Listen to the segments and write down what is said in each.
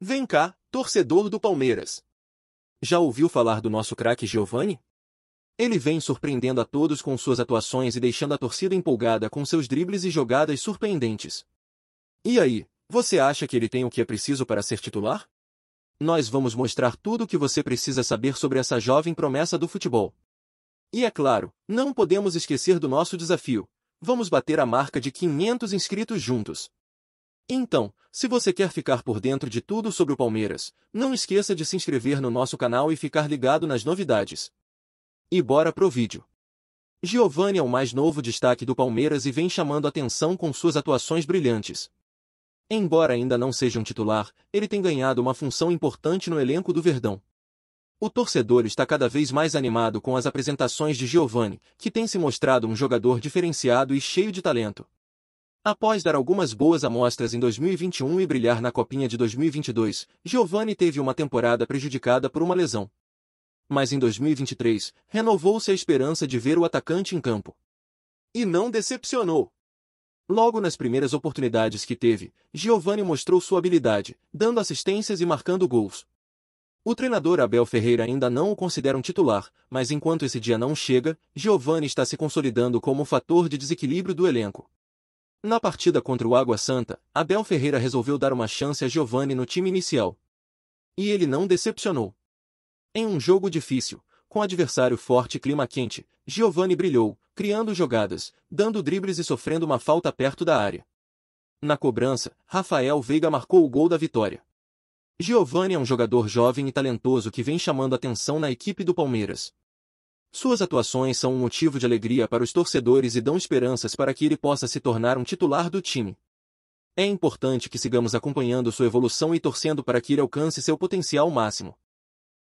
Vem cá, torcedor do Palmeiras. Já ouviu falar do nosso craque Giovani? Ele vem surpreendendo a todos com suas atuações e deixando a torcida empolgada com seus dribles e jogadas surpreendentes. E aí, você acha que ele tem o que é preciso para ser titular? Nós vamos mostrar tudo o que você precisa saber sobre essa jovem promessa do futebol. E é claro, não podemos esquecer do nosso desafio. Vamos bater a marca de 500 inscritos juntos. Então, se você quer ficar por dentro de tudo sobre o Palmeiras, não esqueça de se inscrever no nosso canal e ficar ligado nas novidades. E bora pro vídeo. Giovani é o mais novo destaque do Palmeiras e vem chamando atenção com suas atuações brilhantes. Embora ainda não seja um titular, ele tem ganhado uma função importante no elenco do Verdão. O torcedor está cada vez mais animado com as apresentações de Giovani, que tem se mostrado um jogador diferenciado e cheio de talento. Após dar algumas boas amostras em 2021 e brilhar na Copinha de 2022, Giovanni teve uma temporada prejudicada por uma lesão. Mas em 2023, renovou-se a esperança de ver o atacante em campo. E não decepcionou. Logo nas primeiras oportunidades que teve, Giovanni mostrou sua habilidade, dando assistências e marcando gols. O treinador Abel Ferreira ainda não o considera um titular, mas enquanto esse dia não chega, Giovanni está se consolidando como um fator de desequilíbrio do elenco. Na partida contra o Água Santa, Abel Ferreira resolveu dar uma chance a Giovanni no time inicial. E ele não decepcionou. Em um jogo difícil, com adversário forte e clima quente, Giovanni brilhou, criando jogadas, dando dribles e sofrendo uma falta perto da área. Na cobrança, Rafael Veiga marcou o gol da vitória. Giovanni é um jogador jovem e talentoso que vem chamando atenção na equipe do Palmeiras. Suas atuações são um motivo de alegria para os torcedores e dão esperanças para que ele possa se tornar um titular do time. É importante que sigamos acompanhando sua evolução e torcendo para que ele alcance seu potencial máximo.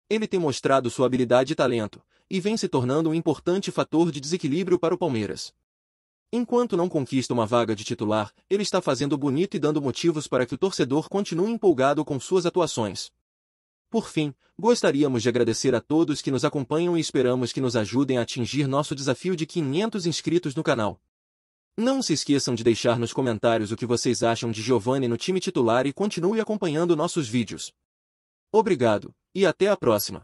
Ele tem mostrado sua habilidade e talento, e vem se tornando um importante fator de desequilíbrio para o Palmeiras. Enquanto não conquista uma vaga de titular, ele está fazendo bonito e dando motivos para que o torcedor continue empolgado com suas atuações. Por fim, gostaríamos de agradecer a todos que nos acompanham e esperamos que nos ajudem a atingir nosso desafio de 500 inscritos no canal. Não se esqueçam de deixar nos comentários o que vocês acham de Giovanni no time titular e continue acompanhando nossos vídeos. Obrigado, e até a próxima!